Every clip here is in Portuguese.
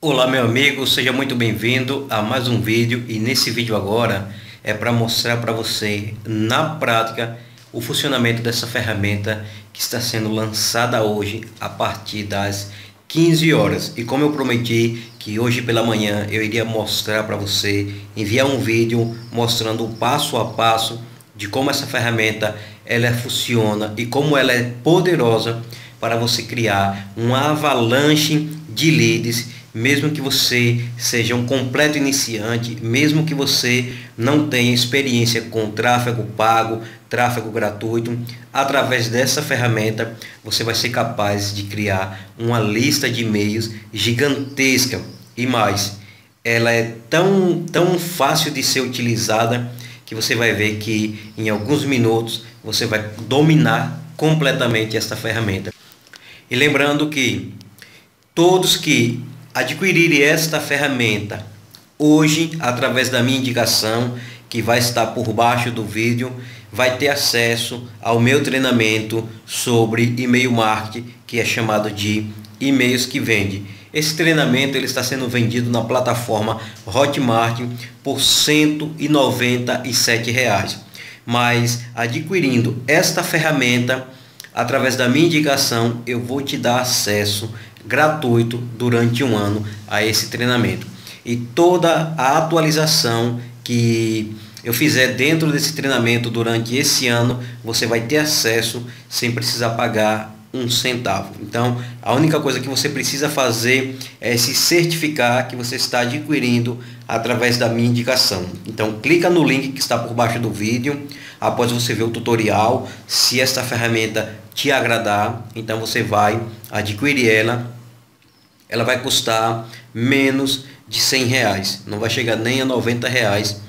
Olá meu amigo, seja muito bem-vindo a mais um vídeo e nesse vídeo agora é para mostrar para você na prática o funcionamento dessa ferramenta que está sendo lançada hoje a partir das 15 horas e como eu prometi que hoje pela manhã eu iria mostrar para você, enviar um vídeo mostrando o passo a passo de como essa ferramenta ela funciona e como ela é poderosa para você criar uma avalanche de leads mesmo que você seja um completo iniciante, mesmo que você não tenha experiência com tráfego pago, tráfego gratuito, através dessa ferramenta você vai ser capaz de criar uma lista de e-mails gigantesca e mais. Ela é tão, tão fácil de ser utilizada que você vai ver que em alguns minutos você vai dominar completamente esta ferramenta. E lembrando que todos que adquirir esta ferramenta hoje através da minha indicação que vai estar por baixo do vídeo, vai ter acesso ao meu treinamento sobre e-mail marketing, que é chamado de e-mails que vende. Esse treinamento ele está sendo vendido na plataforma Hotmart por R$ 197, reais. mas adquirindo esta ferramenta através da minha indicação, eu vou te dar acesso gratuito durante um ano a esse treinamento. E toda a atualização que eu fizer dentro desse treinamento durante esse ano, você vai ter acesso sem precisar pagar um centavo. Então, a única coisa que você precisa fazer é se certificar que você está adquirindo através da minha indicação. Então, clica no link que está por baixo do vídeo Após você ver o tutorial, se esta ferramenta te agradar, então você vai adquirir ela. Ela vai custar menos de 100 reais, não vai chegar nem a 90 reais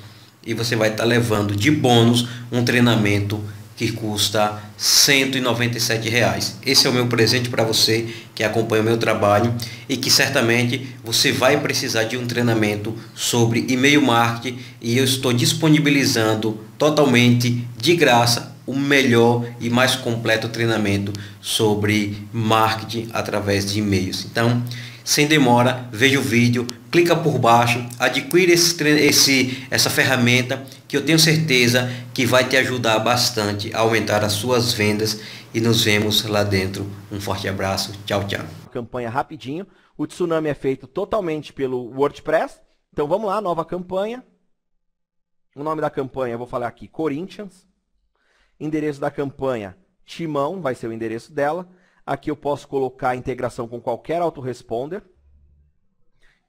e você vai estar tá levando de bônus um treinamento que custa R$ 197,00. Esse é o meu presente para você que acompanha o meu trabalho e que certamente você vai precisar de um treinamento sobre e-mail marketing e eu estou disponibilizando totalmente de graça o melhor e mais completo treinamento sobre marketing através de e-mails. Então, sem demora, veja o vídeo, clica por baixo, adquira esse, esse, essa ferramenta que eu tenho certeza que vai te ajudar bastante a aumentar as suas vendas e nos vemos lá dentro. Um forte abraço, tchau, tchau. Campanha rapidinho, o Tsunami é feito totalmente pelo WordPress, então vamos lá, nova campanha. O nome da campanha, eu vou falar aqui, Corinthians. Endereço da campanha, Timão, vai ser o endereço dela. Aqui eu posso colocar a integração com qualquer autoresponder.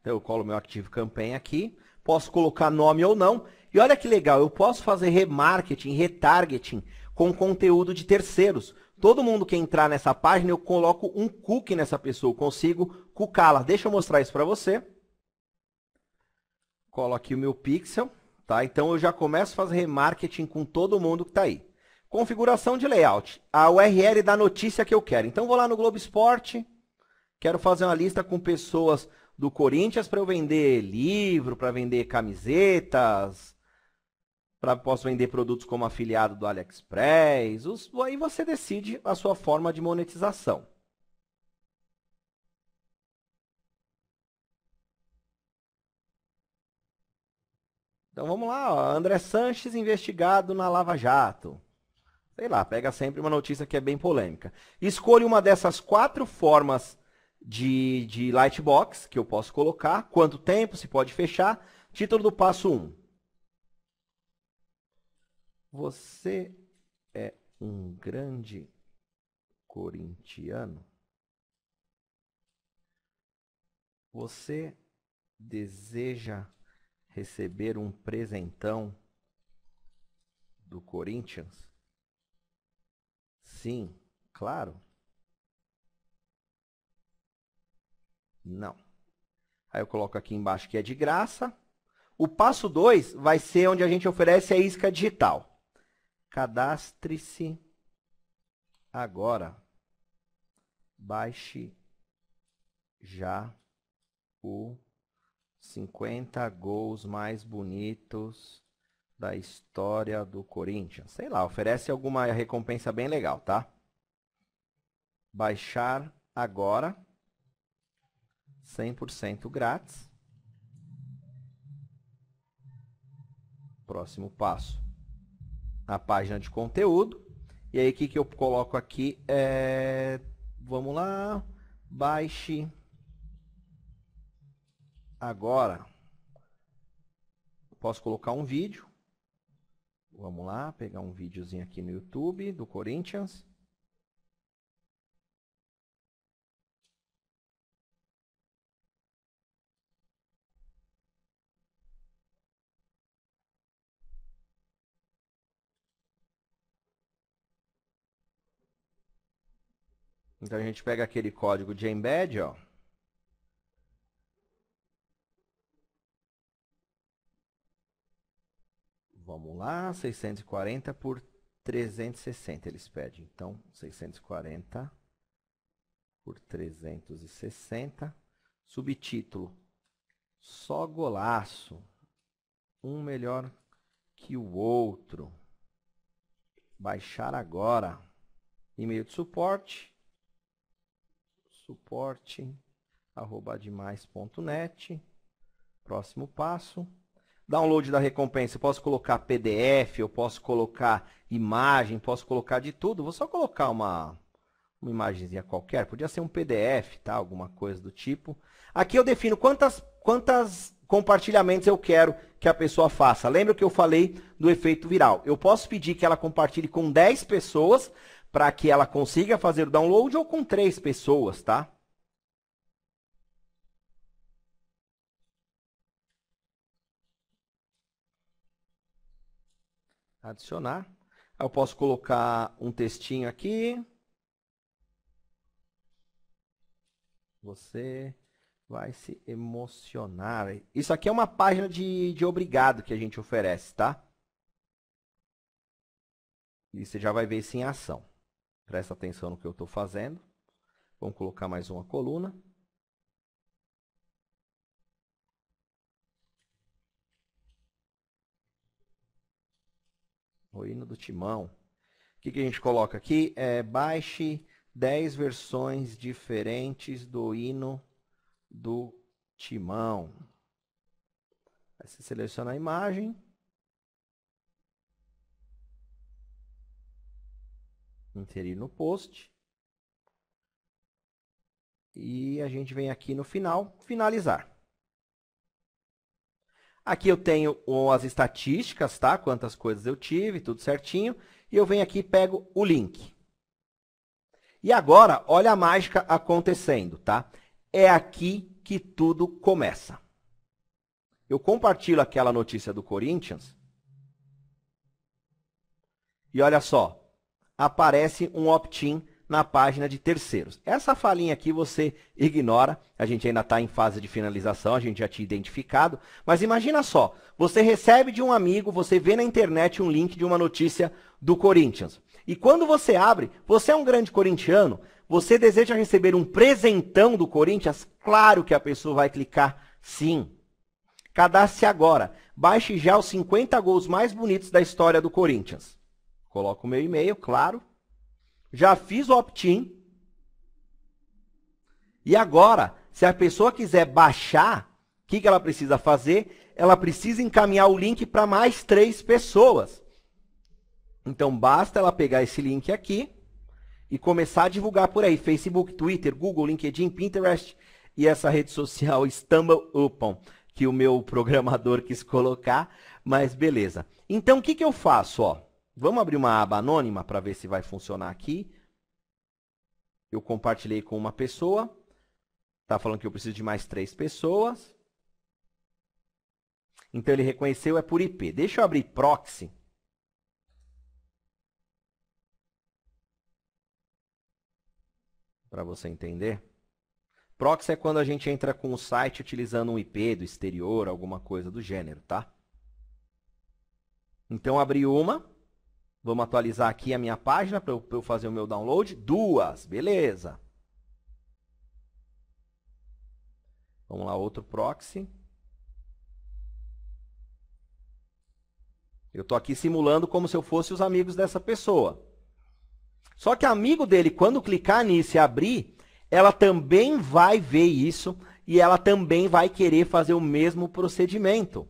Então eu colo meu Active Campaign aqui. Posso colocar nome ou não. E olha que legal, eu posso fazer remarketing, retargeting com conteúdo de terceiros. Todo mundo que entrar nessa página, eu coloco um cookie nessa pessoa. Eu consigo cucá-la. Deixa eu mostrar isso para você. Colo aqui o meu pixel. Tá? Então eu já começo a fazer remarketing com todo mundo que está aí. Configuração de layout. A URL da notícia que eu quero. Então vou lá no Globo Esporte. Quero fazer uma lista com pessoas do Corinthians para eu vender livro, para vender camisetas, para posso vender produtos como afiliado do AliExpress. Os, aí você decide a sua forma de monetização. Então vamos lá, ó. André Sanches investigado na Lava Jato sei lá, pega sempre uma notícia que é bem polêmica. Escolha uma dessas quatro formas de, de lightbox que eu posso colocar, quanto tempo se pode fechar, título do passo 1. Você é um grande corintiano? Você deseja receber um presentão do Corinthians? Sim, claro. Não. Aí eu coloco aqui embaixo que é de graça. O passo 2 vai ser onde a gente oferece a isca digital. Cadastre-se agora. Baixe já o 50 gols mais bonitos da história do Corinthians. Sei lá, oferece alguma recompensa bem legal, tá? Baixar agora. 100% grátis. Próximo passo. A página de conteúdo. E aí, o que, que eu coloco aqui? É... Vamos lá. Baixe agora. Posso colocar um vídeo. Vamos lá, pegar um videozinho aqui no YouTube do Corinthians. Então a gente pega aquele código de embed, ó. Vamos lá, 640 por 360 eles pedem. Então, 640 por 360. Subtítulo: Só golaço. Um melhor que o outro. Baixar agora. E-mail de suporte. Suporte arroba demais.net. Próximo passo download da recompensa, eu posso colocar PDF, eu posso colocar imagem, posso colocar de tudo. Vou só colocar uma, uma imagenzinha qualquer, podia ser um PDF, tá? alguma coisa do tipo. Aqui eu defino quantas, quantas compartilhamentos eu quero que a pessoa faça. Lembra que eu falei do efeito viral? Eu posso pedir que ela compartilhe com 10 pessoas para que ela consiga fazer o download ou com 3 pessoas, tá? Adicionar. Eu posso colocar um textinho aqui. Você vai se emocionar. Isso aqui é uma página de, de obrigado que a gente oferece, tá? E você já vai ver isso em ação. Presta atenção no que eu estou fazendo. Vamos colocar mais uma coluna. O hino do timão. O que, que a gente coloca aqui? É, baixe 10 versões diferentes do hino do timão. Aí você seleciona a imagem. Inserir no post. E a gente vem aqui no final, finalizar. Aqui eu tenho as estatísticas, tá? Quantas coisas eu tive, tudo certinho. E eu venho aqui e pego o link. E agora, olha a mágica acontecendo, tá? É aqui que tudo começa. Eu compartilho aquela notícia do Corinthians. E olha só, aparece um opt-in na página de terceiros. Essa falinha aqui você ignora, a gente ainda está em fase de finalização, a gente já tinha identificado, mas imagina só, você recebe de um amigo, você vê na internet um link de uma notícia do Corinthians. E quando você abre, você é um grande corintiano, você deseja receber um presentão do Corinthians? Claro que a pessoa vai clicar sim. Cadastre agora. Baixe já os 50 gols mais bonitos da história do Corinthians. Coloca o meu e-mail, claro já fiz o opt-in. E agora, se a pessoa quiser baixar, o que, que ela precisa fazer? Ela precisa encaminhar o link para mais três pessoas. Então, basta ela pegar esse link aqui e começar a divulgar por aí. Facebook, Twitter, Google, LinkedIn, Pinterest e essa rede social Stumble opa, que o meu programador quis colocar, mas beleza. Então, o que, que eu faço? Ó? Vamos abrir uma aba anônima para ver se vai funcionar aqui. Eu compartilhei com uma pessoa. Está falando que eu preciso de mais três pessoas. Então ele reconheceu é por IP. Deixa eu abrir proxy. Para você entender. Proxy é quando a gente entra com o site utilizando um IP do exterior, alguma coisa do gênero, tá? Então abri uma. Vamos atualizar aqui a minha página para eu, fazer o meu download. Duas, beleza. Vamos lá, outro proxy. Eu estou aqui simulando como se eu fosse os amigos dessa pessoa. Só que amigo dele, quando clicar nisso e abrir, ela também vai ver isso e ela também vai querer fazer o mesmo procedimento.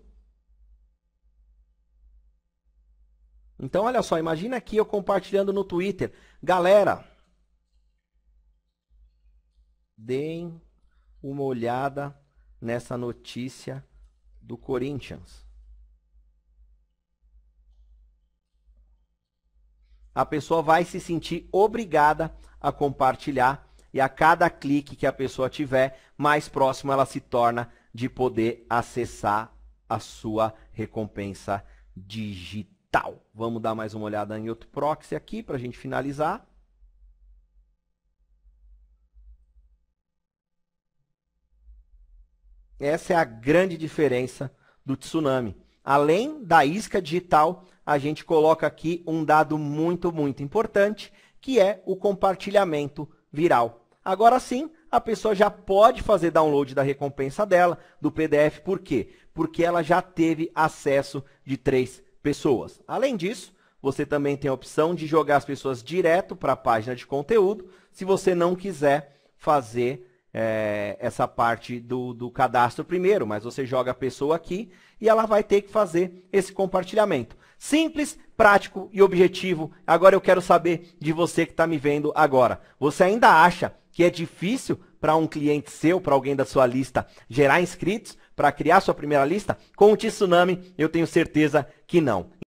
Então, olha só, imagina aqui eu compartilhando no Twitter. Galera, deem uma olhada nessa notícia do Corinthians. A pessoa vai se sentir obrigada a compartilhar e a cada clique que a pessoa tiver, mais próximo ela se torna de poder acessar a sua recompensa digital tal. Vamos dar mais uma olhada em outro proxy aqui para a gente finalizar. Essa é a grande diferença do tsunami. Além da isca digital, a gente coloca aqui um dado muito, muito importante, que é o compartilhamento viral. Agora sim, a pessoa já pode fazer download da recompensa dela, do PDF, por quê? Porque ela já teve acesso de três pessoas. Além disso, você também tem a opção de jogar as pessoas direto para a página de conteúdo, se você não quiser fazer é, essa parte do, do cadastro primeiro, mas você joga a pessoa aqui e ela vai ter que fazer esse compartilhamento. Simples, prático e objetivo. Agora eu quero saber de você que está me vendo agora. Você ainda acha que é difícil para um cliente seu, para alguém da sua lista gerar inscritos, para criar sua primeira lista? Com o Tsunami, eu tenho certeza que não.